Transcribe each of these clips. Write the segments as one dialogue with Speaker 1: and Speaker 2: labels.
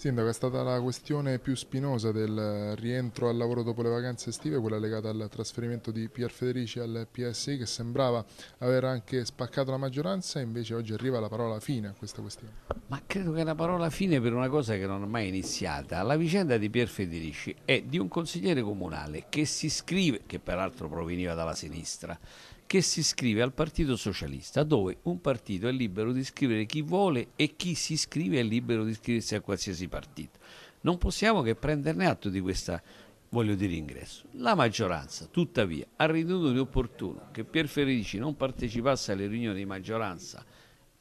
Speaker 1: Sindaco, è stata la questione più spinosa del rientro al lavoro dopo le vacanze estive, quella legata al trasferimento di Pier Federici al PSI che sembrava aver anche spaccato la maggioranza, invece oggi arriva la parola fine a questa questione. Ma credo che la
Speaker 2: parola fine per una cosa che non è mai iniziata. La vicenda di Pier Federici è di un consigliere comunale che si scrive, che peraltro proveniva dalla sinistra, che si iscrive al Partito Socialista, dove un partito è libero di iscrivere chi vuole e chi si iscrive è libero di iscriversi a qualsiasi partito. Non possiamo che prenderne atto di questa voglio dire ingresso. La maggioranza, tuttavia, ha ritenuto di opportuno che Pier Ferici non partecipasse alle riunioni di maggioranza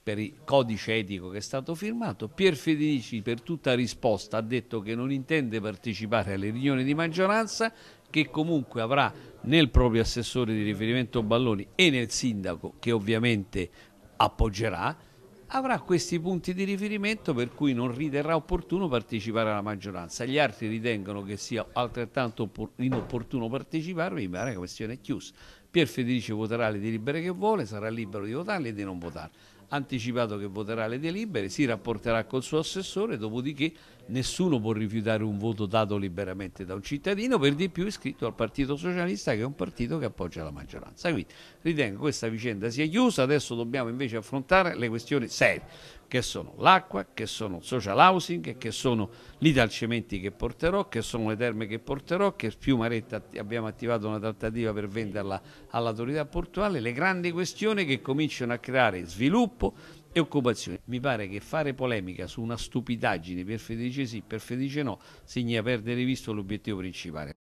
Speaker 2: per il codice etico che è stato firmato. Pier Federici per tutta risposta ha detto che non intende partecipare alle riunioni di maggioranza, che comunque avrà nel proprio assessore di riferimento Balloni e nel sindaco, che ovviamente appoggerà, avrà questi punti di riferimento per cui non riterrà opportuno partecipare alla maggioranza. Gli altri ritengono che sia altrettanto inopportuno parteciparvi, ma la questione è chiusa. Pier Federici voterà le delibere che vuole, sarà libero di votarle e di non votarle anticipato che voterà le delibere, si rapporterà col suo assessore, dopodiché nessuno può rifiutare un voto dato liberamente da un cittadino, per di più iscritto al Partito Socialista che è un partito che appoggia la maggioranza. Quindi ritengo che questa vicenda sia chiusa, adesso dobbiamo invece affrontare le questioni serie che sono l'acqua, che sono il social housing, che sono l'Italcementi che porterò, che sono le terme che porterò, che Fiumaretta abbiamo attivato una trattativa per venderla all'autorità portuale, le grandi questioni che cominciano a creare sviluppo e occupazione. Mi pare che fare polemica su una stupidaggine per
Speaker 1: Federice sì, per Federice no, significa perdere visto l'obiettivo principale.